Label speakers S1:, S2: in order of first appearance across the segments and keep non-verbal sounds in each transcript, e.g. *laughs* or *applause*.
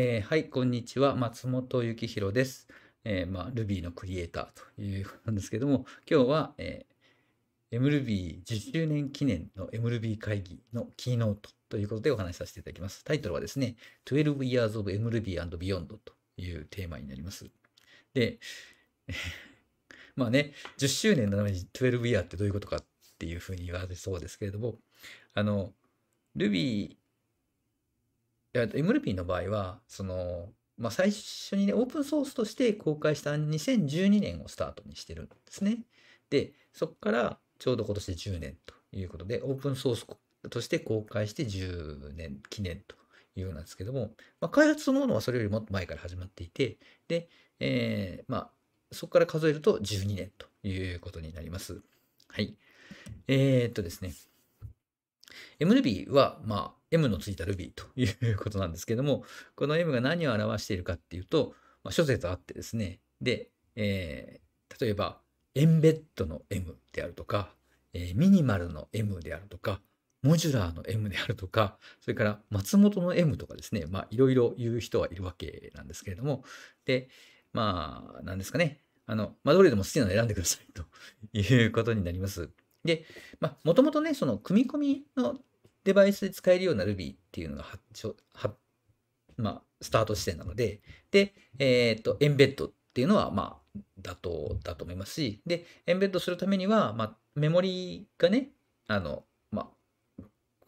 S1: えー、はい、こんにちは。松本幸宏です。えー、まあ、Ruby のクリエイターというなんですけども、今日は、えー、MRuby10 周年記念の MRuby 会議のキーノートということでお話しさせていただきます。タイトルはですね、12 Years of MRuby and Beyond というテーマになります。で、*laughs* まあね、10周年のために12 Year ってどういうことかっていうふうに言われそうですけれども、あの、Ruby MLP の場合は、その、まあ、最初にね、オープンソースとして公開した2012年をスタートにしてるんですね。で、そこからちょうど今年で10年ということで、オープンソースとして公開して10年記念というようなんですけども、まあ、開発そのものはそれよりもっと前から始まっていて、で、えー、まあ、そこから数えると12年ということになります。はい。えー、っとですね。MRuby は、まあ、M のついた Ruby ということなんですけども、この M が何を表しているかっていうと、まあ、諸説あってですね、で、えー、例えば、エンベッドの M であるとか、えー、ミニマルの M であるとか、モジュラーの M であるとか、それから松本の M とかですね、まあいろいろ言う人はいるわけなんですけれども、で、まあ、なんですかね、あの、まあどれでも好きなの選んでくださいということになります。で、もともとね、その組み込みのデバイスで使えるような Ruby っていうのがまあ、スタート地点なので、で、えっ、と、エンベッドっていうのは、まあ、妥当だと思いますし、で、エンベッドするためには、まあ、メモリがね、あの、まあ、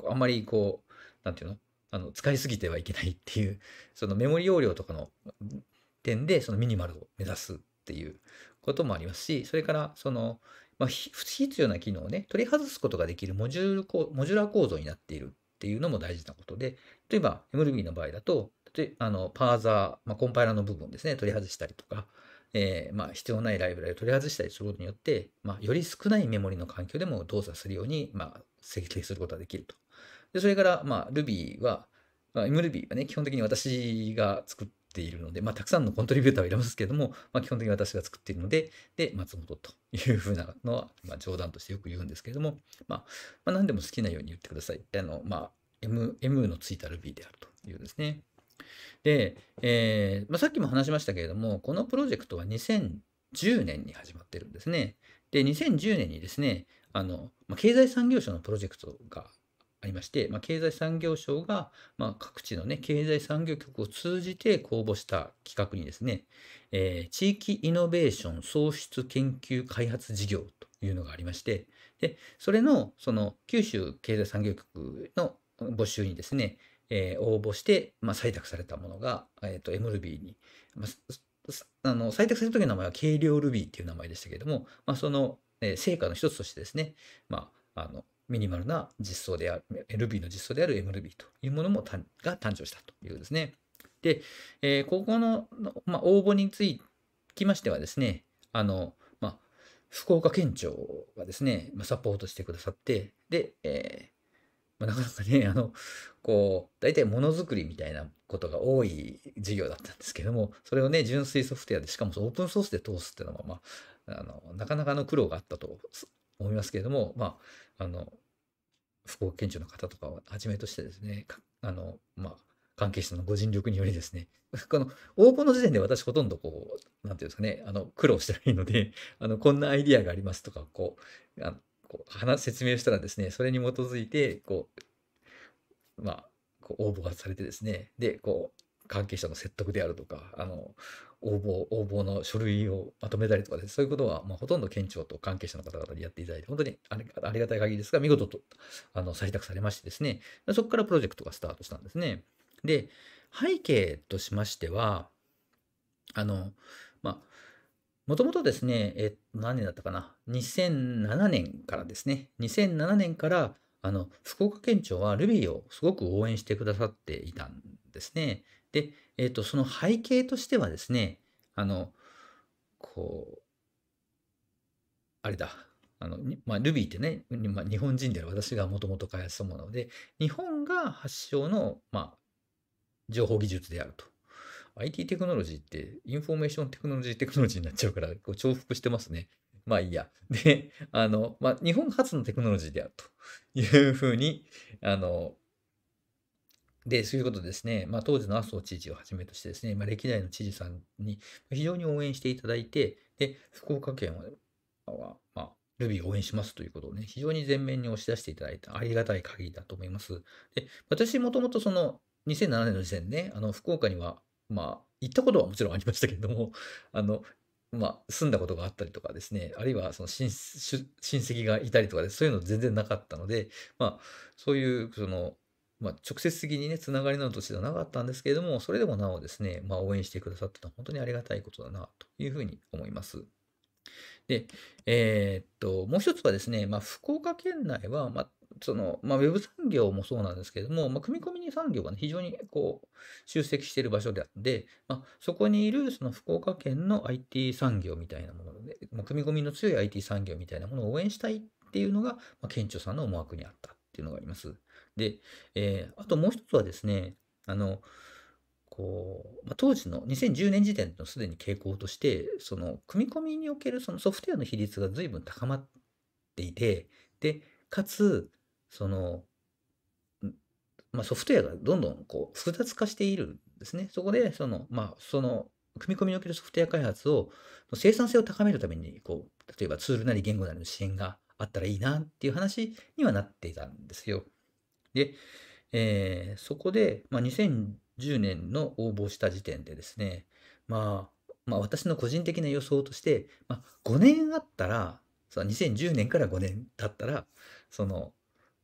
S1: あんまりこう、なんていうのあの使いすぎてはいけないっていう、そのメモリ容量とかの点で、そのミニマルを目指すっていうこともありますし、それから、その、まあ、不必要な機能をね、取り外すことができるモジュールモジュラー構造になっているっていうのも大事なことで、例えば MLB の場合だと、例えあのパーザー、まあ、コンパイラーの部分ですね、取り外したりとか、えー、まあ、必要ないライブラリを取り外したりすることによって、まあ、より少ないメモリの環境でも動作するように、まあ、設計することができると。でそれから、まあ、Ruby は、まあ、MRuby はね、基本的に私が作っているので、まあ、たくさんのコントリビューターはいますけれども、まあ、基本的に私が作っているので、で、松本というふうなのは、まあ、冗談としてよく言うんですけれども、まあ、まあ、何でも好きなように言ってください。あの、まあ、M、M のついた Ruby であるというですね。で、えーまあ、さっきも話しましたけれども、このプロジェクトは2010年に始まってるんですね。で、2010年にですね、あのまあ、経済産業省のプロジェクトがありまして、まあ、経済産業省が、まあ、各地の、ね、経済産業局を通じて公募した企画にですね、えー、地域イノベーション創出研究開発事業というのがありまして、でそれのその九州経済産業局の募集にですね、えー、応募して、まあ、採択されたものが、えーと、m エ b に、まあ、あの採択する時の名前は軽量ルビーっていう名前でしたけれども、まあ、その、えー、成果の一つとしてですね、まあ、あのミニマルな実装である、Ruby の実装である MRuby というものもが誕生したということですね。で、えー、ここの、まあ、応募につきましてはですね、あの、まあ、福岡県庁がですね、まあ、サポートしてくださって、で、えー、まあ、なかなかね、あの、こう、大体ものづくりみたいなことが多い授業だったんですけども、それをね、純粋ソフトウェアで、しかもオープンソースで通すっていうのは、まあ、あのなかなかの苦労があったと思いますけれども、まあ、あの福岡県庁の方とかをはじめとしてですね、あの、まあ、関係者のご尽力によりですね、*laughs* この応募の時点で私ほとんどこう、なんていうんですかね、あの苦労してないので、あのこんなアイディアがありますとか、こう、あこう話説明したらですね、それに基づいて、こう、まあ、こう応募がされてですね、で、こう、関係者の説得であるとか、あの、応募、応募の書類をまとめたりとかです、そういうことは、まあ、ほとんど県庁と関係者の方々にやっていただいて、本当にありがたい限りですが、見事と、あの、採択されましてですね、そこからプロジェクトがスタートしたんですね。で、背景としましては、あの、まあ、もともとですね、え何年だったかな、2007年からですね、2007年から、あの、福岡県庁は Ruby をすごく応援してくださっていたんですね。で、えっ、ー、と、その背景としてはですね、あの、こう、あれだ、あの、まあ、Ruby ってね、まあ、日本人である私がもともと開発したもので、日本が発祥の、まあ、情報技術であると。IT テクノロジーって、インフォメーションテクノロジーテクノロジーになっちゃうから、こう重複してますね。まあいいや。で、あの、まあ、日本初のテクノロジーであるというふうに、あの、で、そういうことですね、まあ、当時の麻生知事をはじめとしてですね、まあ、歴代の知事さんに非常に応援していただいて、で、福岡県は、まあ、ルビーを応援しますということをね、非常に前面に押し出していただいた、ありがたい限りだと思います。で、私もともとその2007年の時点で、ね、あの、福岡には、まあ、行ったことはもちろんありましたけれども、*laughs* あの、まあ、住んだことがあったりとかですね、あるいはその親親戚がいたりとかで、そういうの全然なかったので、まあ、そういう、その、まあ、直接的にね、つながりの年ではなかったんですけれども、それでもなおですね、まあ、応援してくださったのは本当にありがたいことだな、というふうに思います。で、えー、っと、もう一つはですね、まあ、福岡県内は、まあ、その、まあ、ウェブ産業もそうなんですけれども、まあ、組み込み産業が、ね、非常にこう集積している場所であって、まあ、そこにいるその福岡県の IT 産業みたいなもので、まあ、組み込みの強い IT 産業みたいなものを応援したいっていうのが、まあ、県庁さんの思惑にあったっていうのがあります。で、えー、あともう一つはですね、あの、こう、まあ、当時の2010年時点のすでに傾向として、その、組み込みにおけるそのソフトウェアの比率が随分高まっていて、で、かつ、その、まあ、ソフトウェアがどんどんこう複雑化しているんですね。そこで、その、まあ、その、組み込みにおけるソフトウェア開発を生産性を高めるためにこう例えばツールなり言語なりの支援があったらいいなっていう話にはなっていたんですよ。で、えー、そこで、まあ、2010年の応募した時点でですね、まあ、まあ、私の個人的な予想として、まあ、5年あったら、その2010年から5年だったら、その、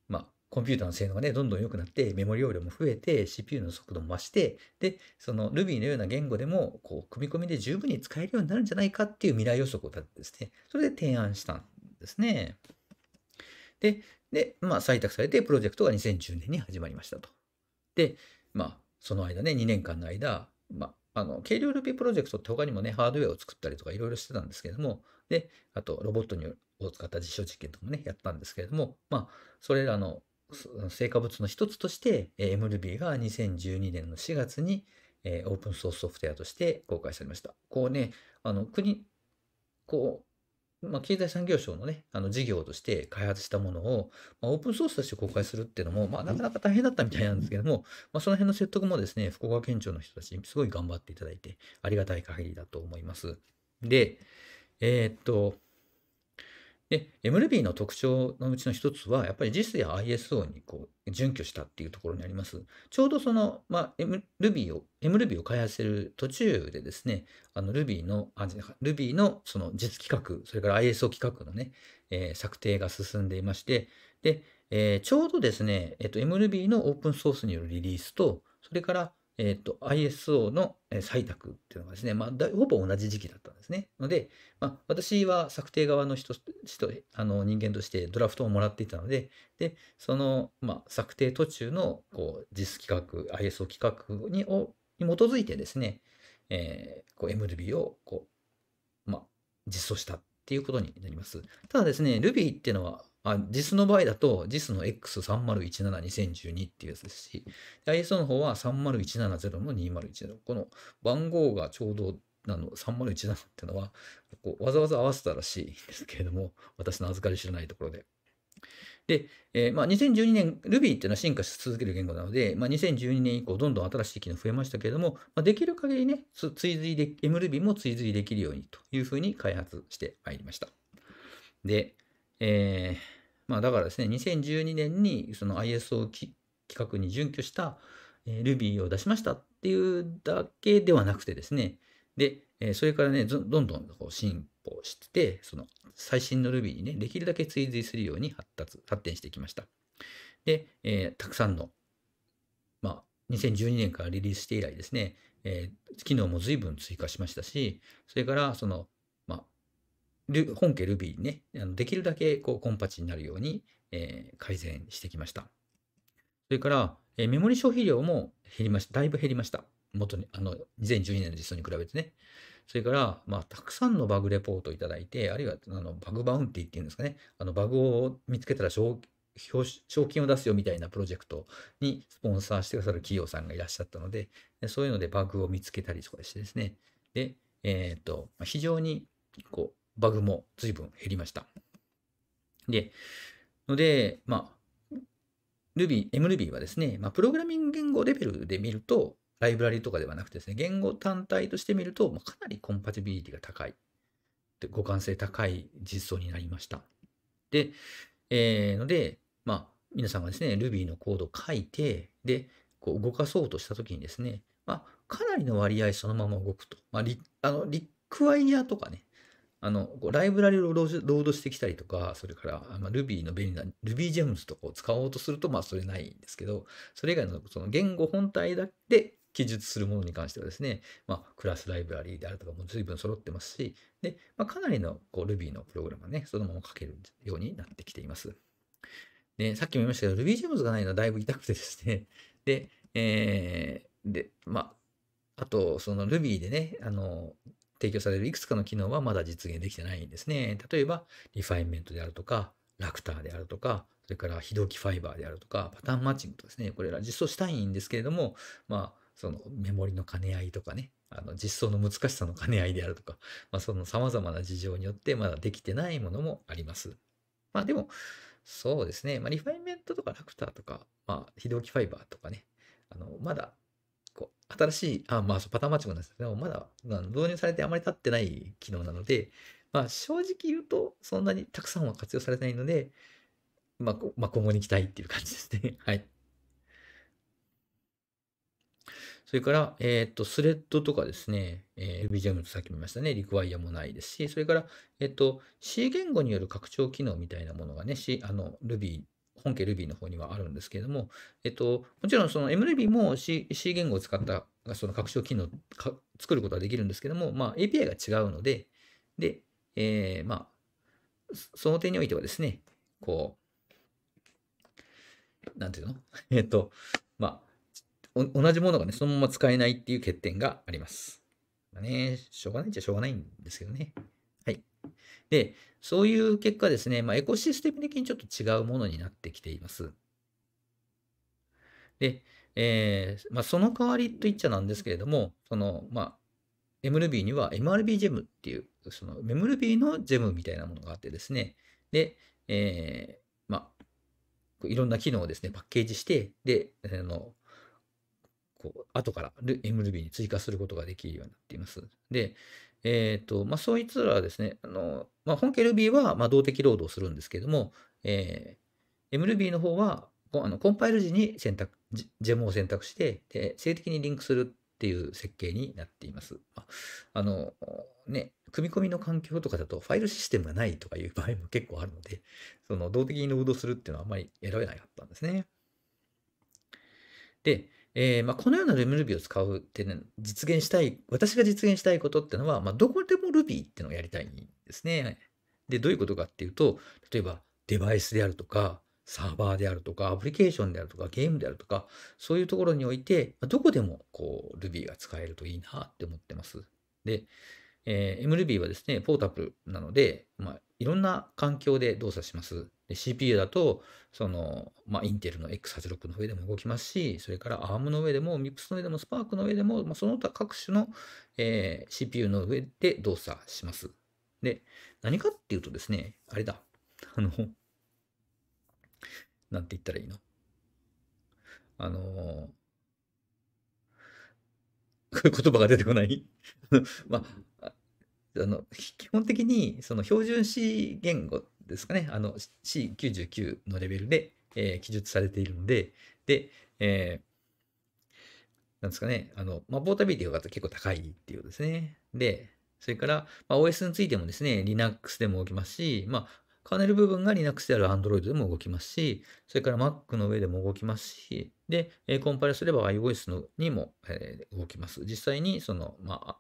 S1: まあ、コンピューターの性能がね、どんどん良くなって、メモリ容量も増えて、CPU の速度も増して、で、その Ruby のような言語でも、こう、組み込みで十分に使えるようになるんじゃないかっていう未来予測を立ててですね、それで提案したんですね。で、で、まあ、採択されて、プロジェクトが2010年に始まりましたと。で、まあ、その間ね、2年間の間、まあ、あの、軽量ルビープロジェクトって他にもね、ハードウェアを作ったりとかいろいろしてたんですけれども、で、あと、ロボットを使った実証実験とかもね、やったんですけれども、まあ、それらの成果物の一つとして、MRuby が2012年の4月に、えー、オープンソースソフトウェアとして公開されました。こうね、あの、国、こう、まあ、経済産業省のね、あの事業として開発したものを、まあ、オープンソースとして公開するっていうのも、まあ、なかなか大変だったみたいなんですけども、まあ、その辺の説得もですね、福岡県庁の人たちにすごい頑張っていただいて、ありがたい限りだと思います。で、えー、っと、で、MLB の特徴のうちの一つは、やっぱり JIS や ISO にこう準拠したっていうところにあります。ちょうどその、まあ、MLB を、MLB を開発する途中でですね、あの Ruby の、Ruby のその実企画、それから ISO 企画のね、えー、策定が進んでいまして、で、えー、ちょうどですね、えっと、MLB のオープンソースによるリリースと、それからえっ、ー、と、ISO の採択っていうのがですね、まあ、ほぼ同じ時期だったんですね。ので、まあ、私は策定側の人、人あの人間としてドラフトをもらっていたので、で、その、まあ、策定途中のこう実企画、ISO 企画にをに基づいてですね、えー、こう MRuby をこう、まあ、実装したっていうことになります。ただですね、Ruby っていうのはあ、JIS の場合だと JIS の X3017-2012 っていうやつですし、ISO の方は30170の2010。この番号がちょうどなの3017っていうのはこうわざわざ合わせたらしいんですけれども、私の預かり知らないところで。で、えー、まあ、2012年、Ruby っていうのは進化し続ける言語なので、まあ、2012年以降、どんどん新しい機能増えましたけれども、まあ、できる限りね、追随で、MRuby も追随できるようにというふうに開発してまいりました。で、えーまあ、だからですね、2012年にその ISO 企画に準拠した Ruby を出しましたっていうだけではなくてですね、で、それからね、どんどんこう進歩してて、その最新の Ruby にね、できるだけ追随するように発達、発展してきました。で、えー、たくさんの、まあ、2012年からリリースして以来ですね、えー、機能も随分追加しましたし、それからその本家 Ruby にね、できるだけこうコンパチになるように、改善してきました。それから、メモリ消費量も減りました。だいぶ減りました。元に、あの、2012年の実装に比べてね。それから、まあ、たくさんのバグレポートをいただいて、あるいは、あの、バグバウンティっていうんですかね。あの、バグを見つけたら賞金を出すよみたいなプロジェクトにスポンサーしてくださる企業さんがいらっしゃったので、でそういうのでバグを見つけたりとかしてですね。で、えー、っと、非常に、こう、バグも随分減りました。で、ので、まあ、Ruby、MRuby はですね、まあ、プログラミング言語レベルで見ると、ライブラリとかではなくてですね、言語単体として見ると、まあ、かなりコンパチビリティが高い、互換性高い実装になりました。で、えー、ので、まあ、皆さんがですね、Ruby のコードを書いて、で、こう動かそうとしたときにですね、まあ、かなりの割合そのまま動くと。まあ、リあのリクワイヤーとかね、あの、こうライブラリをロードしてきたりとか、それから、まあ、Ruby の便利な RubyGems とかを使おうとすると、まあ、それないんですけど、それ以外のその言語本体だけ記述するものに関してはですね、まあ、クラスライブラリであるとかも随分揃ってますし、で、まあ、かなりのこう Ruby のプログラムはね、そのまま書けるようになってきています。で、さっきも言いましたけど、RubyGems がないのはだいぶ痛くてですね、で、えー、で、まあ、あと、その Ruby でね、あの、提供されるいくつかの機能はまだ実現できてないんですね。例えば、リファインメントであるとか、ラクターであるとか、それから非同期ファイバーであるとか、パターンマッチングとですね、これら実装したいんですけれども、まあ、そのメモリの兼ね合いとかね、あの実装の難しさの兼ね合いであるとか、まあ、その様々な事情によってまだできてないものもあります。まあでも、そうですね、まあ、リファインメントとかラクターとか、まあ、非同期ファイバーとかね、あのまだこう、新しい、あ、まあ、そう、パターンマッチングなんですけど、まだ、まあ、導入されてあまり経ってない機能なので、まあ、正直言うと、そんなにたくさんは活用されてないので、まあ、まあ、今後に期待っていう感じですね。*laughs* はい。それから、えっ、ー、と、スレッドとかですね、えー、RubyGem とさっき見ましたね、リクワイアもないですし、それから、えっ、ー、と、C 言語による拡張機能みたいなものがね、C、あの、Ruby 本家 Ruby の方にはあるんですけれども、えっと、もちろんその MRuby も C, C 言語を使ったその拡張機能を作ることはできるんですけども、まあ、API が違うので、で、えー、まあ、その点においてはですね、こう、なんていうの *laughs* えっと、まあ、同じものがね、そのまま使えないっていう欠点があります。まあ、ね、しょうがないっちゃしょうがないんですけどね。で、そういう結果ですね、まあ、エコシステム的にちょっと違うものになってきています。で、えーまあ、その代わりと言っちゃなんですけれども、その、まあ、MRB には MRB ジェムっていう、その MRB のジェムみたいなものがあってですね、で、えー、まあ、いろんな機能をですね、パッケージして、で、あの、こう後から MRB に追加することができるようになっています。で、えーとまあ、そいつらはですね、あのまあ、本家 Ruby はまあ動的ロードをするんですけども、えー、MRuby の方はあのコンパイル時に選択、ジェムを選択してで、静的にリンクするっていう設計になっています。あのね、組み込みの環境とかだとファイルシステムがないとかいう場合も結構あるので、その動的にロードするっていうのはあんまり選べなかったんですね。で、えー、まあ、このような MRuby を使うってね、実現したい、私が実現したいことってのは、まあ、どこでも Ruby ってのをやりたいんですね。で、どういうことかっていうと、例えばデバイスであるとか、サーバーであるとか、アプリケーションであるとか、ゲームであるとか、そういうところにおいて、どこでもこう Ruby が使えるといいなって思ってます。で、えー、MRuby はですね、ポータブルなので、まあ、いろんな環境で動作します。で CPU だと、その、まあ、インテルの X86 の上でも動きますし、それから ARM の上でも、MIPS の上でも、Spark の上でも、まあ、その他各種の、えー、CPU の上で動作します。で、何かっていうとですね、あれだ。あの、なんて言ったらいいのあのこういう言葉が出てこない *laughs* まあ、あの、基本的に、その標準 C 言語ですかね、あの C99 のレベルで、えー、記述されているので、で、えー、なんですかね、あの、まあ、ポータビリティが結構高いっていうですね。で、それから、まあ、OS についてもですね、Linux でも動きますし、まあ、カーネル部分が Linux である Android でも動きますし、それから Mac の上でも動きますし、で、コンパイルすれば iOS のにも、えー、動きます。実際に、その、まあ、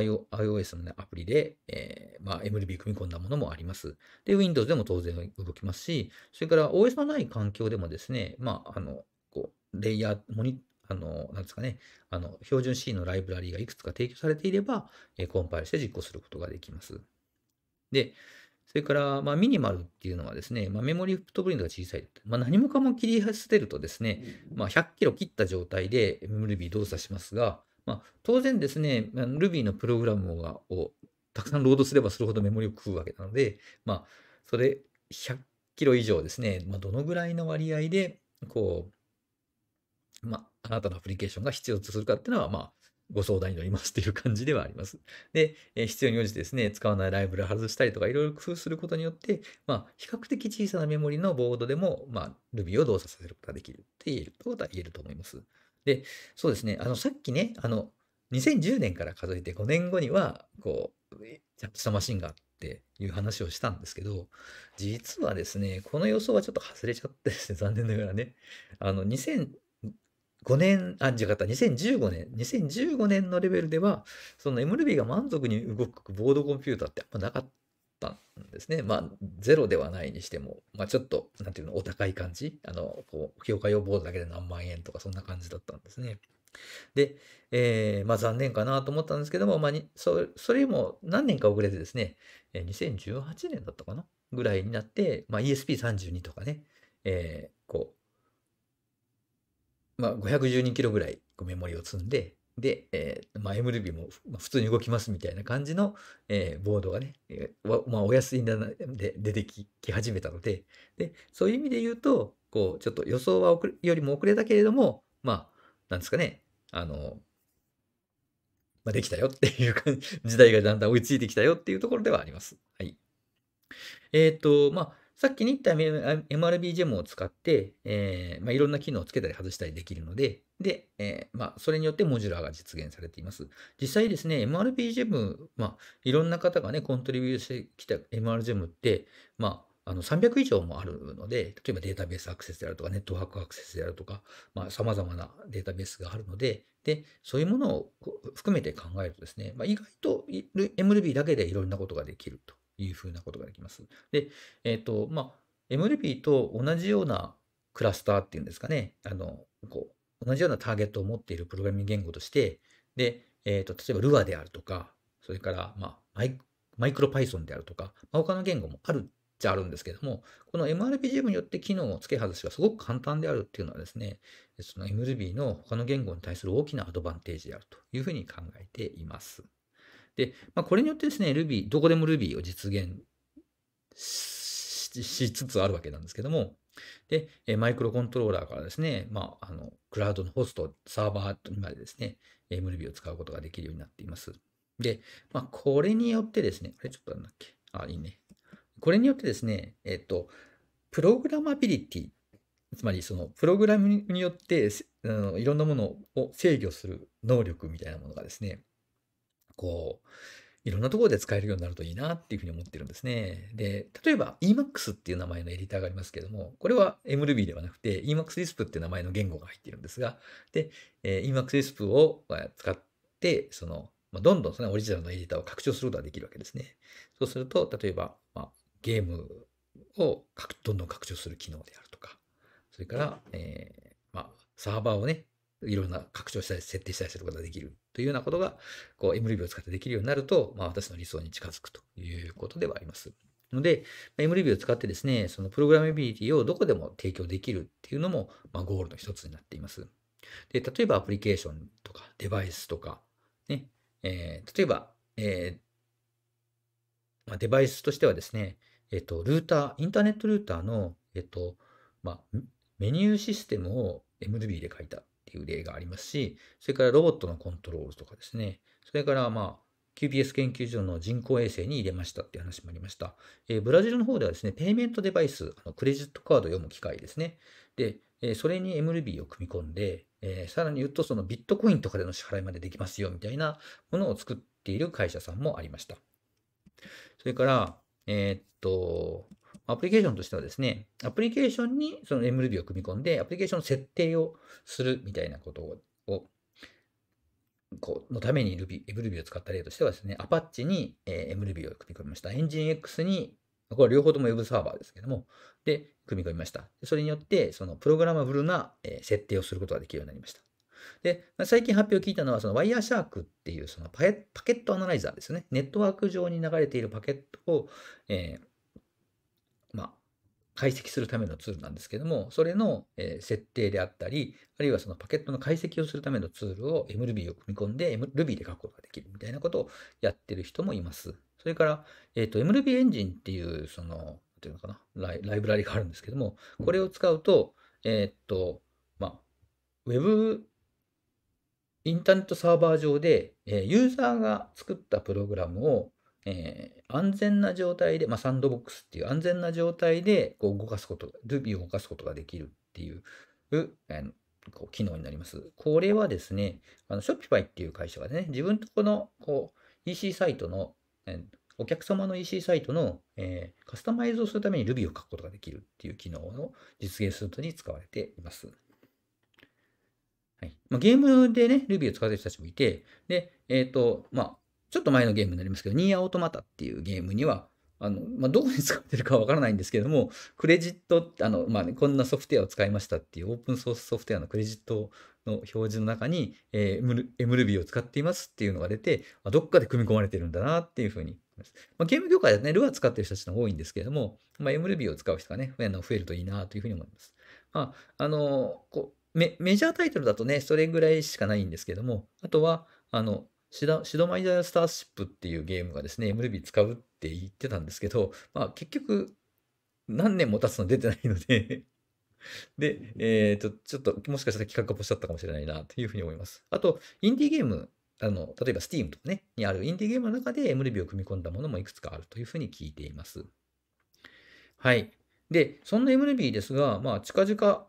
S1: iOS の、ね、アプリで、えー、まあ、MLB 組み込んだものもあります。で、Windows でも当然動きますし、それから OS のない環境でもですね、まあ、あの、こう、レイヤー、モニ、あの、なんですかね、あの、標準 C のライブラリがいくつか提供されていれば、えー、コンパイルして実行することができます。で、それから、まあ、ミニマルっていうのはですね、まあ、メモリフットプリントが小さい。まあ、何もかも切り捨てるとですね、まあ、100キロ切った状態で MLB 動作しますが、まあ、当然ですね、Ruby のプログラムをたくさんロードすればするほどメモリを食うわけなので、まあ、それ100キロ以上ですね、まあ、どのぐらいの割合で、こう、まあ、あなたのアプリケーションが必要とするかっていうのは、まあ、ご相談に乗りますという感じではあります。で、え必要に応じてですね、使わないライブラ外したりとか、いろいろ工夫することによって、まあ、比較的小さなメモリのボードでも、まあ、Ruby を動作させることができるって言えることは言えると思います。で、そうですね、あの、さっきね、あの、2010年から数えて5年後には、こう、ジャッしたマシンがあっていう話をしたんですけど、実はですね、この予想はちょっと外れちゃってですね、*laughs* 残念ながらね、あの、2005年、あ、違った、2015年、2015年のレベルでは、その MRB が満足に動くボードコンピューターってあんまなかった。ったんですね。まあ、ゼロではないにしても、まあ、ちょっと、なんていうの、お高い感じ。あの、こう、評価用ボードだけで何万円とか、そんな感じだったんですね。で、えー、まあ残念かなと思ったんですけども、まあにそ、それも何年か遅れてですね、2018年だったかなぐらいになって、まあ、ESP32 とかね、えー、こう、まあ、512キロぐらいメモリを積んで、で、えー、まあ、MLB も普通に動きますみたいな感じの、えー、ボードがね、えー、まあ、お安いなで出てき始めたのでで、そういう意味で言うと、こう、ちょっと予想は遅れよりも遅れたけれども、まあ、なんですかね、あの、まあ、できたよっていう感じ、時代がだんだん追いついてきたよっていうところではあります。はい。えっ、ー、と、まあ、さっきに言った MRB ジェムを使って、えーまあ、いろんな機能をつけたり外したりできるので、で、えーまあ、それによってモジュラーが実現されています。実際ですね、MRB ジェム、まあ、いろんな方がね、コントリビューしてきた MR ジェムって、まあ、あの300以上もあるので、例えばデータベースアクセスであるとか、ネットワークアクセスであるとか、まあ、様々なデータベースがあるので、で、そういうものを含めて考えるとですね、まあ、意外と MLB だけでいろんなことができるというふうなことができます。で、えっ、ー、と、まあ、m l p と同じようなクラスターっていうんですかね、あの、こう、同じようなターゲットを持っているプログラミング言語として、で、えっ、ー、と、例えば Lua であるとか、それから、まあ、マイマイクロ Python であるとか、まあ、他の言語もあるっちゃあるんですけども、この MRPGM によって機能を付け外しがすごく簡単であるっていうのはですね、その MRB の他の言語に対する大きなアドバンテージであるというふうに考えています。で、まあ、これによってですね、Ruby、どこでも Ruby を実現しつつあるわけなんですけども、で、マイクロコントローラーからですね、まあ、あの、クラウドのホスト、サーバーにまでですね、MRuby を使うことができるようになっています。で、まあ、これによってですね、あれちょっとなんだっけあ、いいね。これによってですね、えっと、プログラマビリティ、つまりそのプログラムによってあのいろんなものを制御する能力みたいなものがですね、こう、いろんなところで使えるようになるといいなっていうふうに思ってるんですね。で、例えば Emacs っていう名前のエディターがありますけれども、これは MRuby ではなくて EmacsLisp っていう名前の言語が入っているんですが、で、えー、EmacsLisp を使って、その、まあ、どんどんそのオリジナルのエディターを拡張することができるわけですね。そうすると、例えば、まあ、ゲームをどんどん拡張する機能であるとか、それから、えー、まあ、サーバーをね、いろんな拡張したり、設定したりすることができるというようなことが、こう、MRV を使ってできるようになると、まあ、私の理想に近づくということではあります。ので、m r y を使ってですね、そのプログラミビリティをどこでも提供できるっていうのも、まあ、ゴールの一つになっています。で、例えばアプリケーションとか、デバイスとか、ね、えー、例えば、えー、まあ、デバイスとしてはですね、えっ、と、ルーター、インターネットルーターの、えっ、と、まあ、メニューシステムを m u b で書いたいう例がありますし、それからロボットのコントロールとかですね、それからまあ、QPS 研究所の人工衛星に入れましたっていう話もありました。えー、ブラジルの方ではですね、ペイメントデバイス、あのクレジットカードを読む機械ですね。で、えー、それに MLB を組み込んで、えー、さらに言うとそのビットコインとかでの支払いまでできますよみたいなものを作っている会社さんもありました。それから、えー、っと、アプリケーションとしてはですね、アプリケーションにその MRuby を組み込んで、アプリケーションの設定をするみたいなことを、こうのために Ruby、MRuby を使った例としてはですね、Apache に、え MRuby を組み込みました。EngineX に、これは両方とも Web サーバーですけども、で、組み込みました。それによって、そのプログラマブルな、え設定をすることができるようになりました。で、最近発表を聞いたのは、そのワイヤーシャークっていうそのパケットアナライザーですね。ネットワーク上に流れているパケットを、えー解析するためのツールなんですけども、それの、え設定であったり、あるいはそのパケットの解析をするためのツールを MRuby を組み込んで MRuby で書くことができるみたいなことをやってる人もいます。それから、えっ、ー、と、MRuby エンジンっていう、その、ていうのかなライ、ライブラリがあるんですけども、これを使うと、えー、っと、まあ、ウェブ、インターネットサーバー上で、えー、ユーザーが作ったプログラムをえー、安全な状態で、まあ、サンドボックスっていう安全な状態でこう動かすこと、Ruby を動かすことができるっていう、えこう機能になります。これはですね、あの Shopify っていう会社がね、自分とこのこう EC サイトの、えー、お客様の EC サイトの、えー、カスタマイズをするために Ruby を書くことができるっていう機能を実現するのに使われています。はいまあ、ゲームでね、Ruby を使ってる人たちもいて、で、えっ、ー、と、まあ、ちょっと前のゲームになりますけど、ニーアオートマタっていうゲームには、あのまあ、どこに使ってるかわからないんですけれども、クレジットあの、まあ、ね、こんなソフトウェアを使いましたっていうオープンソースソフトウェアのクレジットの表示の中に、えー、MRuby を使っていますっていうのが出て、まあ、どっかで組み込まれてるんだなっていうふうにまあ、ゲーム業界でね、ルアー使ってる人たちの多いんですけれども、まあ、MRuby を使う人がね、増えるといいなというふうに思います。まあ、あのこうメ、メジャータイトルだとね、それぐらいしかないんですけども、あとは、あの、シドマイザースターシップっていうゲームがですね、MLB 使うって言ってたんですけど、まあ結局、何年も経つの出てないので *laughs* で、えーと、ちょっともしかしたら企画がポしかったかもしれないなというふうに思います。あと、インディーゲーム、あの例えば Steam とかね、にあるインディーゲームの中で MLB を組み込んだものもいくつかあるというふうに聞いています。はい。で、そんな MLB ですが、まあ、近々、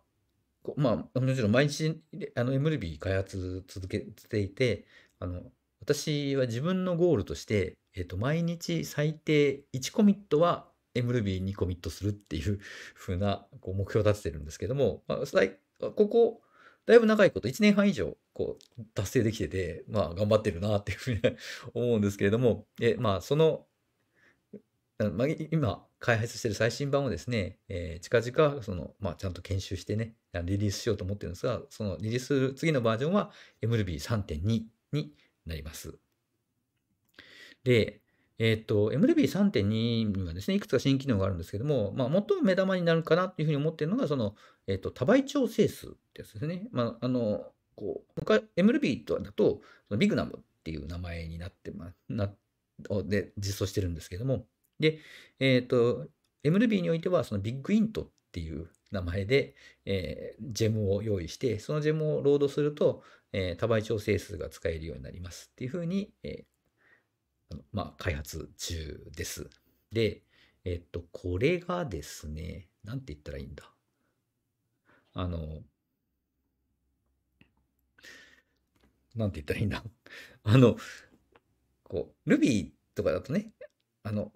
S1: まあ、もちろん毎日あの MLB 開発続けていて、あの私は自分のゴールとして、えっと、毎日最低1コミットは MRuby にコミットするっていう *laughs* 風なこう目標を立ててるんですけども、まあ、ここ、だいぶ長いこと、1年半以上、こう、達成できてて、まあ、頑張ってるなっていうふうに *laughs* 思うんですけれども、え、まあ、その、まあ、今、開発してる最新版をですね、えー、近々、その、まあ、ちゃんと研修してね、リリースしようと思ってるんですが、そのリリースする次のバージョンは MRB3.2 になります。で、えっ、ー、と、m l b 3 2にはですね、いくつか新機能があるんですけども、まあ、最も目玉になるかなというふうに思っているのが、その、えっ、ー、と、多倍調整数ってやつですね。まあ、あの、こう、他、MLB とだと、そのビグナムっていう名前になって、まあ、な、で、実装してるんですけども、で、えっ、ー、と、MLB においては、そのビッグイントっていう名前で、えー、ジェムを用意して、そのジェムをロードすると、えー、多倍調整数が使えるようになりますっていうふうに、えー、あのまあ、開発中です。で、えっと、これがですね、なんて言ったらいいんだ。あの、なんて言ったらいいんだ。*laughs* あの、こう、Ruby とかだとね、あの、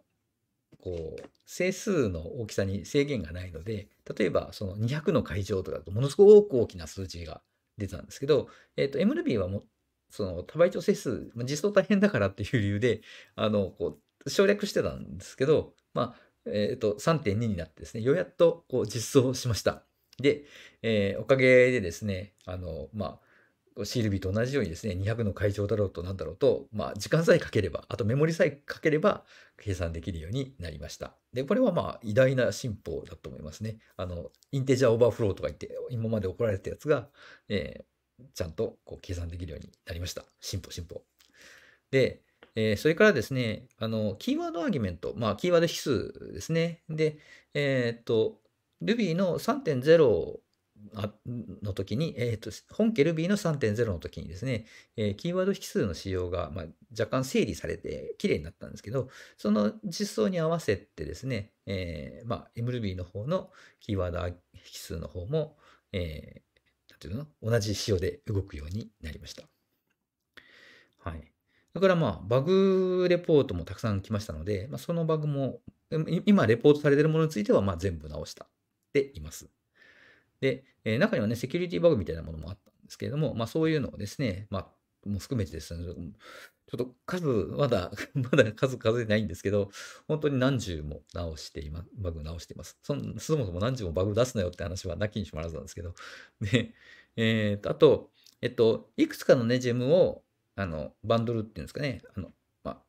S1: こう、整数の大きさに制限がないので、例えばその200の解場とかだとものすごく大きな数字が出たんですけど、えっ、ー、と、MLB はもその多倍調整数、実装大変だからっていう理由で、あの、こう、省略してたんですけど、まあ、えっ、ー、と、3.2になってですね、ようやっとこう実装しました。で、えー、おかげでですね、あの、まあ、シルビーと同じようにですね、200の会場だろうとなんだろうと、まあ、時間さえかければ、あとメモリさえかければ、計算できるようになりました。で、これはまあ、偉大な進歩だと思いますね。あの、インテジャーオーバーフローとか言って、今まで怒られたやつが、えー、ちゃんとこう計算できるようになりました。進歩、進歩。で、えー、それからですね、あの、キーワードアーギュメント、まあ、キーワード引数ですね。で、えー、っと、Ruby の3.0の時に、えーと、本家 Ruby の3.0の時にですね、えー、キーワード引数の仕様が、まあ、若干整理されて綺麗になったんですけど、その実装に合わせてですね、えー、まあ、MRuby の方のキーワード引数の方も、えー、ていうの同じ仕様で動くようになりました。はい。だからまあ、バグレポートもたくさん来ましたので、まあ、そのバグも、今レポートされているものについては、ま全部直したっています。で、え中にはね、セキュリティバグみたいなものもあったんですけれども、まあ、そういうのをですね、まあ、も含めてですね、ちょっと数、まだ、*laughs* まだ数数えないんですけど、本当に何十も直して今、バグ直しています。そそもそも何十もバグ出すなよって話はなきにしもあらずなんですけど。*laughs* で、えー、と、あと、えっと、いくつかのね、ジェムを、あの、バンドルっていうんですかね、あの、まあ、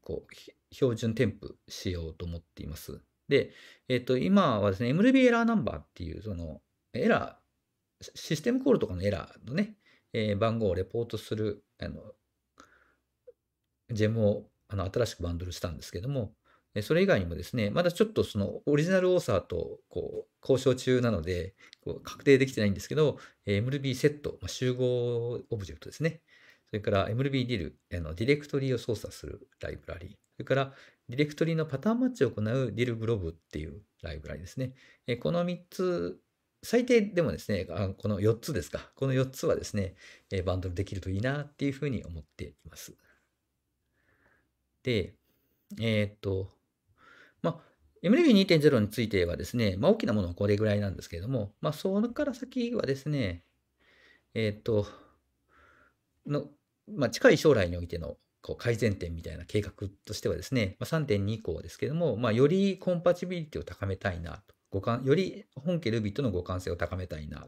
S1: こう、標準添付しようと思っています。で、えっと、今はですね、MLB エラーナンバーっていう、その、エラー、システムコールとかのエラーのね、えー、番号をレポートする、あの、ジェムをあの新しくバンドルしたんですけども、それ以外にもですね、まだちょっとそのオリジナルオーサーとこう交渉中なので、確定できてないんですけど、MLB セット、集合オブジェクトですね。それから MLB ディル、あのディレクトリを操作するライブラリー。それからディレクトリのパターンマッチを行うディルグロブっていうライブラリですね。この3つ最低でもですね、この4つですか。この4つはですね、バンドルできるといいなっていうふうに思っています。で、えー、っと、まあ、m l b 2 0についてはですね、まあ、大きなものはこれぐらいなんですけれども、まあ、そのから先はですね、えー、っと、の、まあ、近い将来においてのこう改善点みたいな計画としてはですね、まあ、3.2以降ですけれども、まあ、よりコンパチビリティを高めたいなと互換、より本家ルビーとの互換性を高めたいなと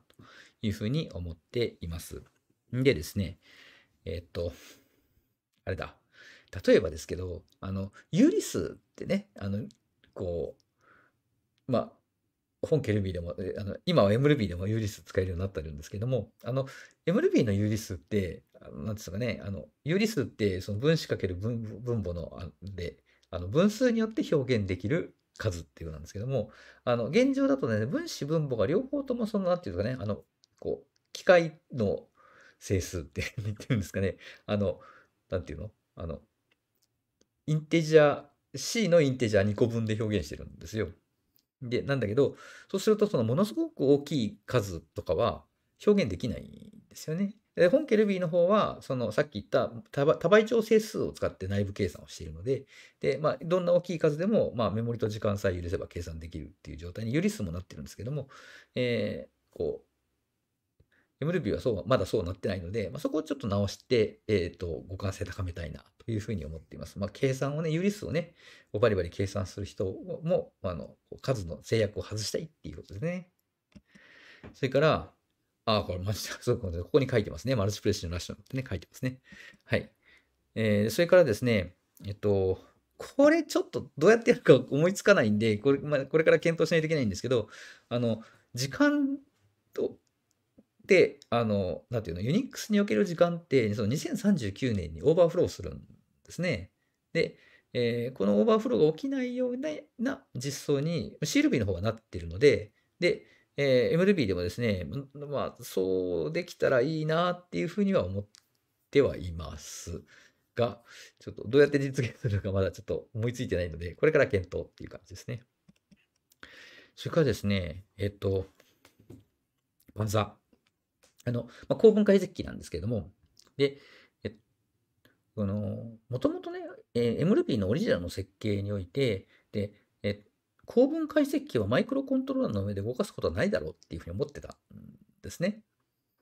S1: いうふうに思っています。でですね、えー、っと、あれだ。例えばですけど、あの、有理数ってね、あの、こう、まあ、本家ルビーでも、あの今は m r ビ b でも有理数使えるようになってるんですけども、あの、m r b の有理数って、なんですかね、あの、有理数って、その分子かける分分母の、で、あの分数によって表現できる数っていうなんですけども、あの、現状だとね、分子分母が両方ともその、なんていうかね、あの、こう、機械の整数って言 *laughs* ってるんですかね、あの、なんていうのあの、インテジャー、C のインテジャー2個分で表現してるんですよ。で、なんだけど、そうすると、そのものすごく大きい数とかは表現できないんですよね。で本家ルビーの方は、そのさっき言った多倍調整数を使って内部計算をしているので、でまあ、どんな大きい数でも、まあ、メモリと時間さえ許せば計算できるっていう状態に、ユリ数もなってるんですけども、えー、こう、m ムルビーはそうまだそうなってないので、まあ、そこをちょっと直して、えーと、互換性高めたいなというふうに思っています。まあ、計算をね、有理数をね、バリバリ計算する人も、あの数の制約を外したいっていうことですね。それから、ああ、これマジで、*laughs* そうここに書いてますね。マルチプレッシーのラッシュってね、書いてますね。はい。えー、それからですね、えっと、これちょっとどうやってやるか思いつかないんで、これ,、まあ、これから検討しないといけないんですけど、あの、時間と、で、あの、なんていうの、ユニックスにおける時間って、その2039年にオーバーフローするんですね。で、えー、このオーバーフローが起きないような実装に c ビ b の方がなってるので、で、えー、MLB でもですね、まあ、そうできたらいいなっていうふうには思ってはいますが、ちょっとどうやって実現するかまだちょっと思いついてないので、これから検討っていう感じですね。それからですね、えっと、技。あの、まあ、公文解析器なんですけれども、で、えこの、もともとね、えー、MLB のオリジナルの設計において、で、構文解析機はマイクロコントローラーの上で動かすことはないだろうっていうふうに思ってたんですね。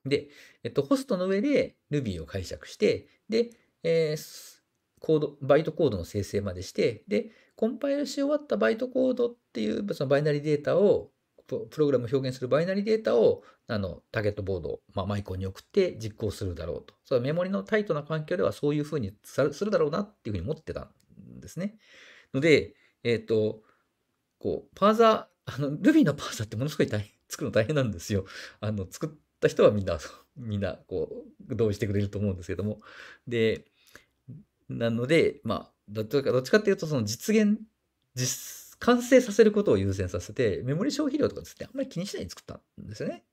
S1: で、えっと、ホストの上で Ruby を解釈して、で、えー、コード、バイトコードの生成までして、で、コンパイルし終わったバイトコードっていう、そのバイナリデータを、プログラムを表現するバイナリデータを、あの、ターゲットボード、まあ、マイコンに送って実行するだろうと。それメモリのタイトな環境ではそういうふうにするだろうなっていうふうに思ってたんですね。ので、えっ、ー、と、こう、パーザー、あの、ルビーのパーザーってものすごい大変、作るの大変なんですよ。あの、作った人はみんな、*laughs* みんな、こう、同意してくれると思うんですけども。で、なので、まあ、どっちかどっちかっていうと、その実現、実、完成させることを優先させて、メモリ消費量とかですね、あんまり気にしないで作ったんですよね。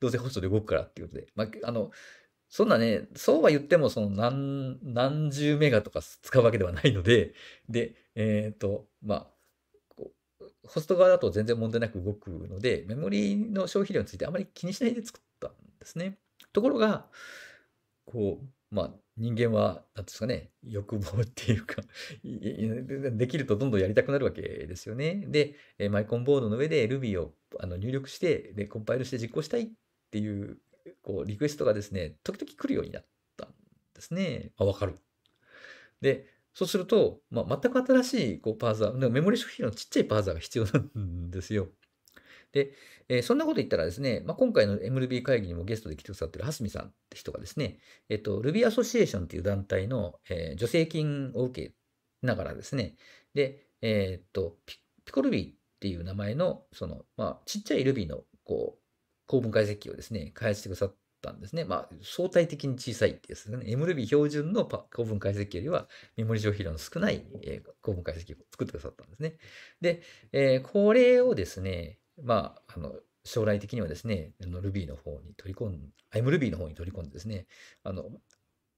S1: どうせホストで動くからっていうことで。まあ、あの、そんなね、そうは言っても、その何、何十メガとか使うわけではないので、で、えっ、ー、と、まあ、ホスト側だと全然問題なく動くので、メモリの消費量についてあまり気にしないで作ったんですね。ところが、こう、まあ、人間は、なんですかね、欲望っていうかできるとどんどんやりたくなるわけですよね。で、マイコンボードの上で Ruby をあの入力して、で、コンパイルして実行したいっていう、こう、リクエストがですね、時々来るようになったんですね。あ、わかる。で、そうすると、まあ、全く新しいこうパーザー、メモリ消費量のちっちゃいパーザーが必要なんですよ。で、えー、そんなこと言ったらですね、まあ、今回の MLB 会議にもゲストで来てくださってる蓮見さんって人がですね、えっと、Ruby アソシエーションっていう団体の、えー、助成金を受けながらですね、で、えー、っと、ピコルビーっていう名前の、その、まあ、ちっちゃい Ruby の、こう、構文解析機をですね、開発してくださって、ったんですね。まあ、相対的に小さいってですね。MLB 標準の高文解析よりは、メモリ上費量の少ない、えー、文解析を作ってくださったんですね。で、えー、これをですね、まあ、あの、将来的にはですね、Ruby の方に取り込ん、m r u b y の方に取り込んでですね、あの、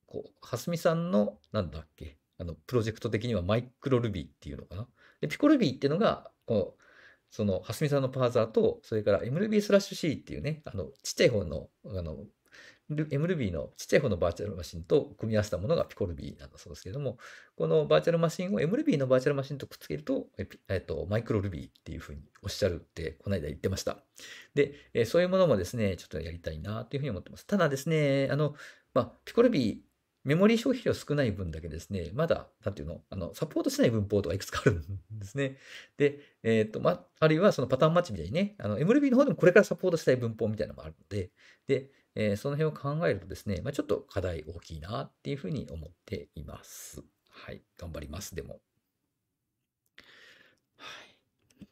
S1: こう、蓮見さんの、なんだっけ、あの、プロジェクト的にはマイクロ Ruby っていうのかな。で、ピコ Ruby っていうのが、こう、その、はすみさんのパーザーと、それから MLB スラッシュ C っていうね、あの、ちっちゃい方の、あの、MRuby のちっちゃい方のバーチャルマシンと組み合わせたものがピコルビーなんだそうですけれども、このバーチャルマシンを MRuby のバーチャルマシンとくっつけると、えっと、マイクロルビーっていうふうにおっしゃるって、この間言ってました。で、えそういうものもですね、ちょっとやりたいなというふうに思ってます。ただですね、あの、まあ、ピコルビー、メモリー消費量少ない分だけですね、まだ、なんていうの、あのサポートしない文法とかいくつかあるんですね。で、えっ、ー、と、ま、あるいはそのパターンマッチみたいにね、あの u b y の方でもこれからサポートしたい文法みたいなのもあるので、で、えー、その辺を考えるとですね、まあ、ちょっと課題大きいなっていうふうに思っています。はい、頑張ります、でも。はい。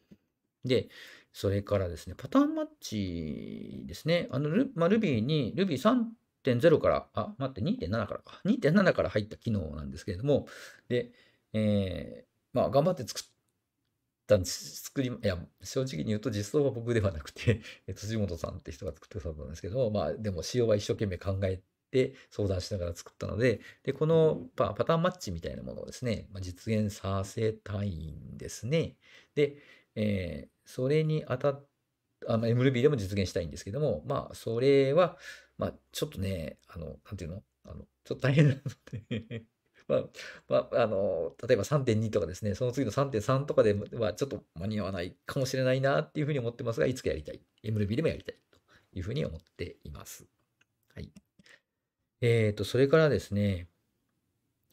S1: で、それからですね、パターンマッチですね。あの、まあ、Ruby に、Ruby 3.0から、あ、待って、2.7からか。2.7から入った機能なんですけれども、で、えー、まあ、頑張って作っ旦作り、いや、正直に言うと実装は僕ではなくて、*laughs* 辻本さんって人が作ってくださったんですけど、まあ、でも仕様は一生懸命考えて相談しながら作ったので、で、このパターンマッチみたいなものをですね、ま実現させたいんですね。で、えー、それにあたって、あの、MLB でも実現したいんですけども、まあ、それは、まあ、ちょっとね、あの、なんていうのあの、ちょっと大変なのでまあ、まあ、あの、例えば3.2とかですね、その次の3.3とかではちょっと間に合わないかもしれないなっていうふうに思ってますが、いつかやりたい。MLB でもやりたいというふうに思っています。はい。えっ、ー、と、それからですね、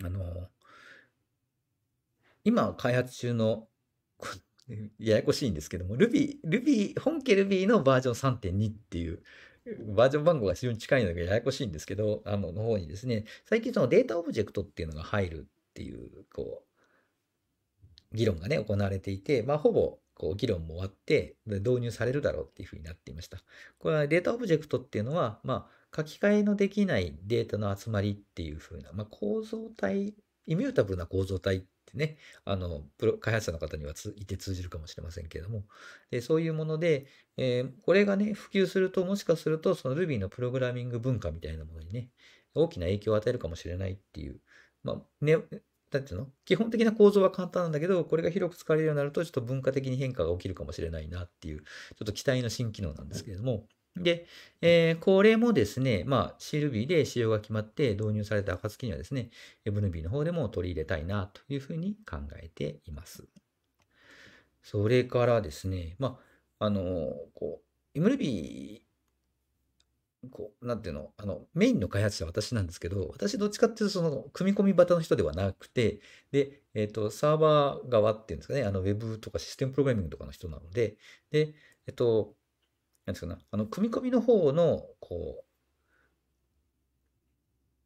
S1: あの、今開発中の、ややこしいんですけども、Ruby、Ruby、本家 Ruby のバージョン3.2っていうバージョン番号が非常に近いのでややこしいんですけど、あの、の方にですね、最近そのデータオブジェクトっていうのが入るっていう、こう、議論がね、行われていて、まあ、ほぼ、こう、議論も終わって、導入されるだろうっていうふうになっていました。これはデータオブジェクトっていうのは、まあ、書き換えのできないデータの集まりっていうふうな、まあ、構造体、イミュータブルな構造体っね、あの、プロ、開発者の方にはついて通じるかもしれませんけれども、でそういうもので、えー、これがね、普及すると、もしかすると、その Ruby のプログラミング文化みたいなものにね、大きな影響を与えるかもしれないっていう、まあ、ね、なてうの基本的な構造は簡単なんだけど、これが広く使われるようになると、ちょっと文化的に変化が起きるかもしれないなっていう、ちょっと期待の新機能なんですけれども、で、えー、これもですね、まあ、シルビーで使用が決まって導入された暁にはですね、ブヌビーの方でも取り入れたいなというふうに考えています。それからですね、まあ、あのー、こう、m ビ b こう、なんていうの、あの、メインの開発者は私なんですけど、私どっちかっていうと、その、組み込み型の人ではなくて、で、えっ、ー、と、サーバー側っていうんですかね、あの、ウェブとかシステムプログラミングとかの人なので、で、えっ、と、なんですかね、あの、組み込みの方の、こう、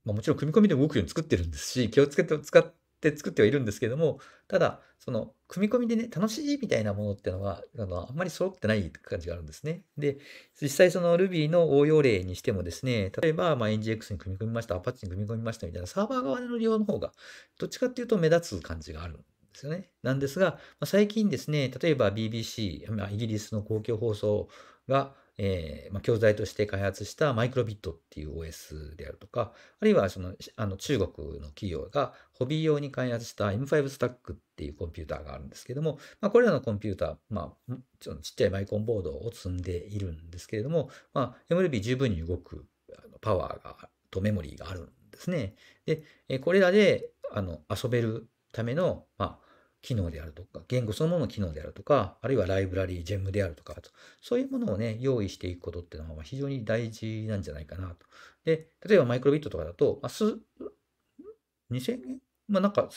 S1: まあ、もちろん組み込みで動くように作ってるんですし、気をつけて使って作ってはいるんですけれども、ただ、その、組み込みでね、楽しいみたいなものってのは、あのあんまり揃ってない感じがあるんですね。で、実際その Ruby の応用例にしてもですね、例えば、まあ、NGX に組み込みました、Apache に組み込みましたみたいな、サーバー側の利用の方が、どっちかっていうと目立つ感じがあるですよね。なんですが、ま最近ですね、例えば BBC、イギリスの公共放送が、えーまあ、教材として開発したマイクロビットっていう OS であるとか、あるいはそのあの中国の企業がホビー用に開発した M5 スタックっていうコンピューターがあるんですけども、まあ、これらのコンピューター、まあ、ちっちっちゃいマイコンボードを積んでいるんですけれども、まあ、MLB 十分に動くパワーがとメモリーがあるんですね。で、これらであの遊べるための、まあ、機能であるとか、言語そのものの機能であるとか、あるいはライブラリー、ジェムであるとか、そういうものをね、用意していくことっていうのは非常に大事なんじゃないかなと。で、例えばマイクロビットとかだと、あす2000円まあなんか、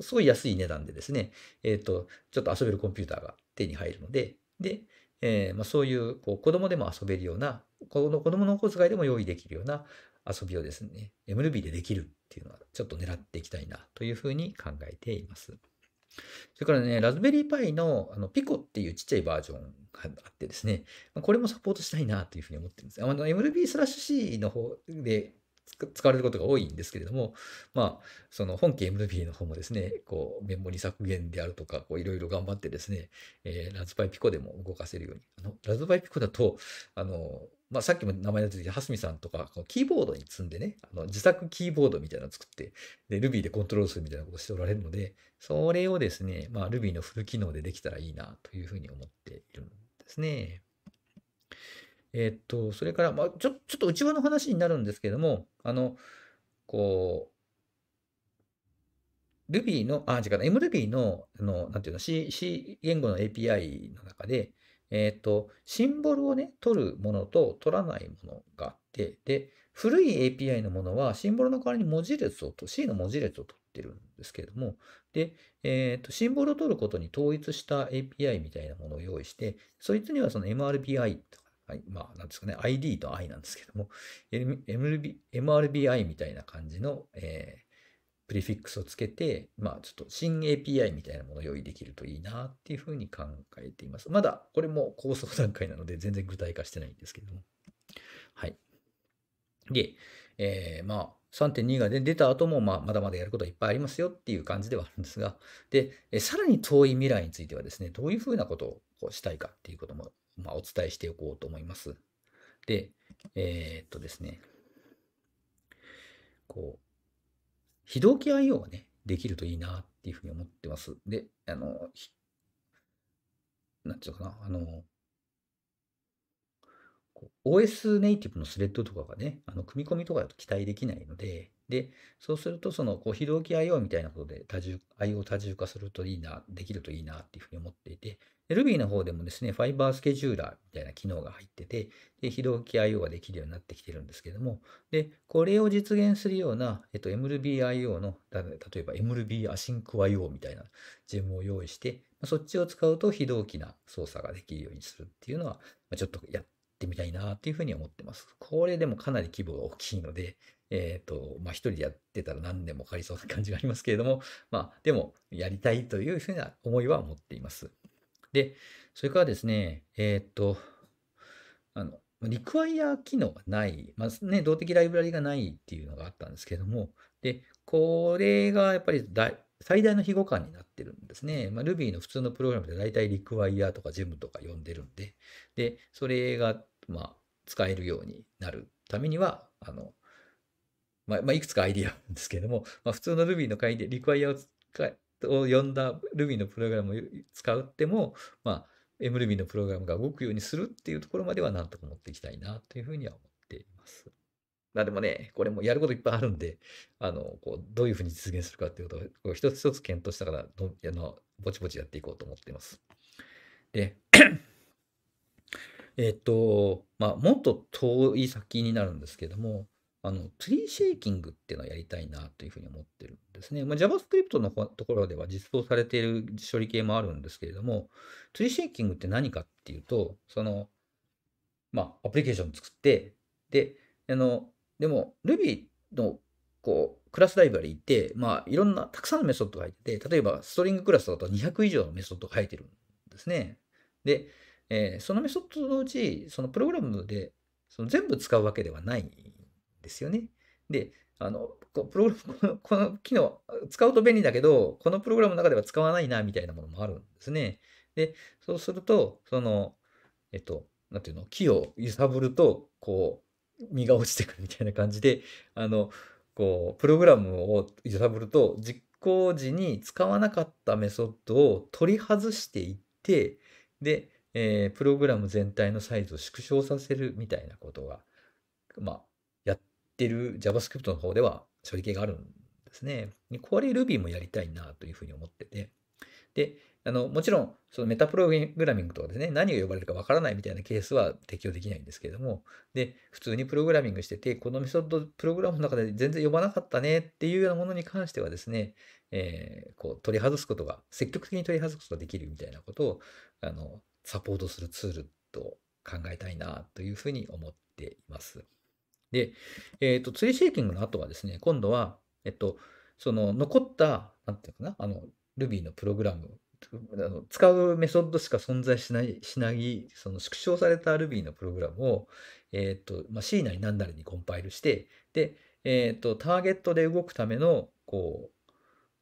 S1: すごい安い値段でですね、えっ、ー、と、ちょっと遊べるコンピューターが手に入るので、で、えー、まあ、そういうこう子供でも遊べるような、子供のお小遣いでも用意できるような遊びをですね、MLB でできるっていうのはちょっと狙っていきたいなというふうに考えています。それからね、ラズベリーパイのあのピコっていうちっちゃいバージョンがあってですね、これもサポートしたいなというふうに思ってるんです。MLB スラッシュ C の方で使われることが多いんですけれども、まあ、その本家 MLB の方もですね、こう、メモリ削減であるとか、こう、いろいろ頑張ってですね、えー、ラズパイピコでも動かせるように。あの、ラズパイピコだと、あの、まあ、さっきも名前出てきた蓮見さんとか、キーボードに積んでね、あの自作キーボードみたいなのを作って、で、Ruby でコントロールするみたいなことをしておられるので、それをですね、まあ、Ruby のフル機能でできたらいいなというふうに思っているんですね。えっと、それから、まあ、ちょ、ちょっと内輪の話になるんですけども、あの、こう、Ruby の、あ、違う、MRuby の、あの、なんていうの、C、C 言語の API の中で、えっ、と、シンボルをね、取るものと取らないものがあって、で、古い API のものはシンボルの代わりに文字列をと、C の文字列を取ってるんですけれども、で、えっ、と、シンボルを取ることに統一した API みたいなものを用意して、そいつにはその m r b i とはい、まあ、なんですかね、ID と I なんですけども、MRB MRBI みたいな感じの、えー、プレフィックスをつけて、まあ、ちょっと新 API みたいなものを用意できるといいなっていうふうに考えています。まだこれも構想段階なので全然具体化してないんですけども。はい。で、えー、まあ、3.2が出た後も、まあ、まだまだやることはいっぱいありますよっていう感じではあるんですが、で、さらに遠い未来についてはですね、どういうふうなことをこうしたいかっていうこともまあ、お伝えしておこうと思います。で、えー、っとですね、こう、非同期 IO がね、できるといいなっていうふうに思ってます。で、あの、なんていうかな、あの、OS ネイティブのスレッドとかがね、あの組み込みとかだと期待できないので、で、そうすると、その、こう、非同期 IO みたいなことで多重、IO を多重化するといいな、できるといいなっていうふうに思っていて、Ruby の方でもですね、ファイバースケジューラーみたいな機能が入ってて、で、非同期 IO ができるようになってきてるんですけども、で、これを実現するような、えっと、MRubyIO の、例えば MRuby AsyncIO みたいなジェムを用意して、そっちを使うと非同期な操作ができるようにするっていうのは、ちょっとやっってみたいなっていうふうに思ってます。これでもかなり規模が大きいので、えっ、ー、と、まあ、一人でやってたら何年もかかりそうな感じがありますけれども、まあ、でも、やりたいというふうな思いは持っています。で、それからですね、えっ、ー、と、あの、リクワイア機能がない、まあね、動的ライブラリがないっていうのがあったんですけれども、で、これがやっぱり大、最大の非互換になってるんですね。まあ、Ruby の普通のプログラムで大体 require とか gem とか呼んでるんで、で、それが、ま使えるようになるためには、あの、まあ、まあ、いくつかアイディアあるんですけれども、まあ、普通の Ruby の会で require を使を呼んだ Ruby のプログラムを使っても、まあ、MRuby のプログラムが動くようにするっていうところまではなんとか持っていきたいなというふうには思っています。あでもね、これもやることいっぱいあるんで、あの、こう、どういうふうに実現するかっていうことを、一つ一つ検討したから、どあのぼちぼちやっていこうと思っています。で、*clears throat* えっと、まあ、もっと遠い先になるんですけども、あの、ツリーシェイキングっていうのをやりたいなというふうに思ってるんですね。まあ、JavaScript のところでは実装されている処理系もあるんですけれども、ツリーシェイキングって何かっていうと、その、まあ、アプリケーション作って、で、あの、でも Ruby のこうクラスライブラリって、まあ、いろんなたくさんのメソッドが入ってて、例えばストリングクラスだと200以上のメソッドが入ってるんですね。で、えー、そのメソッドのうち、そのプログラムでその全部使うわけではないんですよね。で、あのこプログラム *laughs* この機能使うと便利だけど、このプログラムの中では使わないなみたいなものもあるんですね。で、そうすると、その、えっと、なんていうの、木を揺さぶると、こ身が落ちてくるみたいな感じであのこうプログラムを揺さぶると実行時に使わなかったメソッドを取り外していってで、えー、プログラム全体のサイズを縮小させるみたいなことが、まあ、やってる JavaScript の方では処理系があるんですね。これ Ruby もやりたいなというふうに思ってて。で、あのもちろんそのメタプログラミングとかですね何が呼ばれるかわからないみたいなケースは適用できないんですけれどもで普通にプログラミングしててこのメソッドプログラムの中で全然呼ばなかったねっていうようなものに関してはですね、えー、こう取り外すことが積極的に取り外すことができるみたいなことをあのサポートするツールと考えたいなというふうに思っています。で、えっ、ー、と、ツリーシェイキングの後はですね、今度は、えっと、その残った、なんていうかな、あの、Ruby のプログラム使うメソッドしか存在しない、しない、その縮小された Ruby のプログラムを、えっ、ー、と、まあ、C なり何なりにコンパイルして、で、えっ、ー、と、ターゲットで動くための、こう、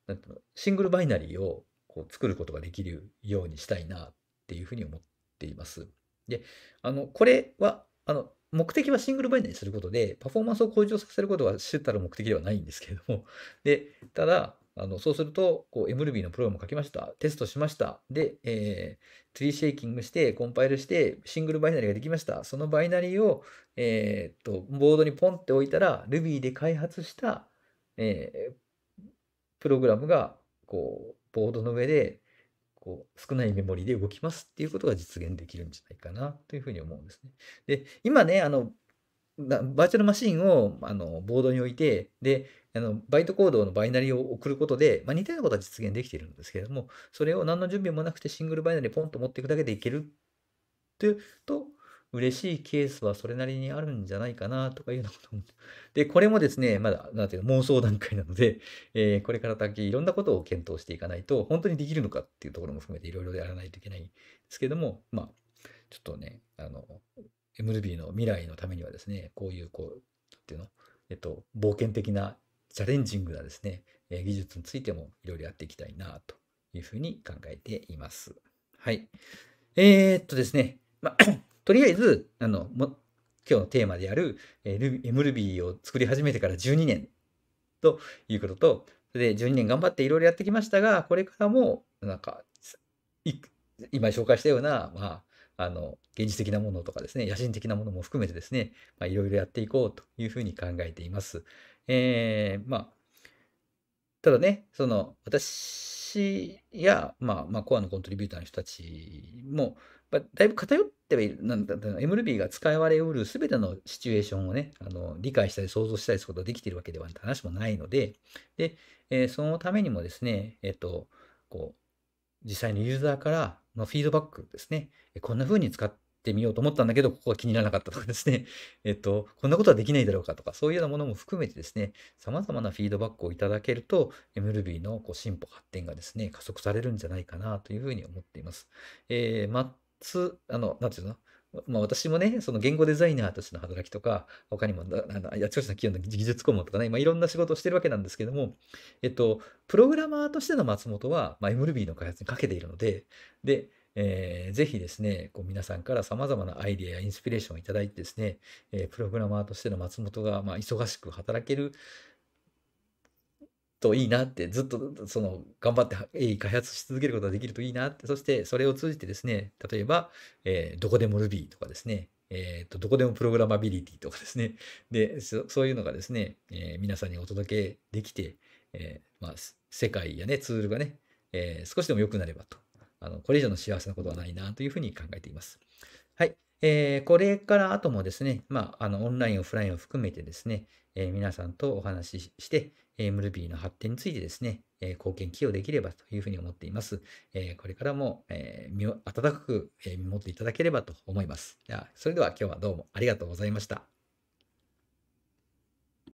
S1: なんていうの、シングルバイナリーをこう作ることができるようにしたいなっていうふうに思っています。で、あの、これは、あの、目的はシングルバイナリーにすることで、パフォーマンスを向上させることは主たる目的ではないんですけれども、で、ただ、あのそうすると、こう、u b y のプログラム書きました。テストしました。で、えー、ツリーシェイキングして、コンパイルして、シングルバイナリーができました。そのバイナリーを、えー、っと、ボードにポンって置いたら、Ruby で開発した、えー、プログラムが、こう、ボードの上で、こう、少ないメモリで動きますっていうことが実現できるんじゃないかな、というふうに思うんですね。で、今ね、あの、バーチャルマシンをあのボードに置いて、で、あのバイトコードのバイナリーを送ることで、まあ、似たようなことは実現できているんですけれども、それを何の準備もなくてシングルバイナリーポンと持っていくだけでいけるていうと、嬉しいケースはそれなりにあるんじゃないかなとかいうようなことも。で、これもですね、まだ、なんていうの、妄想段階なので、えー、これから先いろんなことを検討していかないと、本当にできるのかっていうところも含めていろいろやらないといけないんですけども、まあ、ちょっとね、あの、MLB の未来のためにはですね、こういう、こう、っていうの、えっと、冒険的なチャレンジングなですね、え技術についてもいろいろやっていきたいなというふうに考えています。はい。えー、っとですね、まあ、*coughs* とりあえず、あの、も今日のテーマである、えー、MLB を作り始めてから12年ということと、それで12年頑張っていろいろやってきましたが、これからも、なんか、今紹介したような、まあ、あの、現実的なものとかですね、野心的なものも含めてですね、いろいろやっていこうというふうに考えています。えー、まあ、ただね、その、私や、まあ、まあ、コアのコントリビューターの人たちも、まだいぶ偏ってはいる、なんだ、MLB が使われうる全てのシチュエーションをね、あの理解したり想像したりすることができているわけでは話もないので、で、えー、そのためにもですね、えっ、と、こう、実際のユーザーからのフィードバックですね。こんな風に使ってみようと思ったんだけど、ここが気にならなかったとかですね。*laughs* えっと、こんなことはできないだろうかとか、そういうようなものも含めてですね、様々なフィードバックをいただけると、MLB のこう進歩発展がですね、加速されるんじゃないかなという風に思っています。えー、まつ、あの、なんていうのまあ、私もね、その言語デザイナーとしての働きとか、他にも、あちこちの企業の技術顧問とかね、まあ、いろんな仕事をしてるわけなんですけども、えっと、プログラマーとしての松本は、まあ、MLB の開発にかけているので、で、えー、ぜひですね、こう皆さんから様々なアイデアやインスピレーションをいただいてですね、えー、プログラマーとしての松本が、まあ、忙しく働ける、といいなってずっとその頑張って開発し続けることができるといいなってそしてそれを通じてですね例えば、えー、どこでも Ruby とかですねえーと、どこでもプログラマビリティとかですねでそういうのがですね、えー、皆さんにお届けできて、えー、まあ、世界や、ね、ツールがね、えー、少しでも良くなればとあのこれ以上の幸せなことはないなというふうに考えています。はいえー、これから後もですね、まあ、あの、オンライン、オフラインを含めてですね、えー、皆さんとお話しして、えー、ムルビーの発展についてですね、えー、貢献寄与できればというふうに思っています。えー、これからも、えー、身を温かく、え見守っていただければと思います。では、それでは今日はどうもありがとうございました。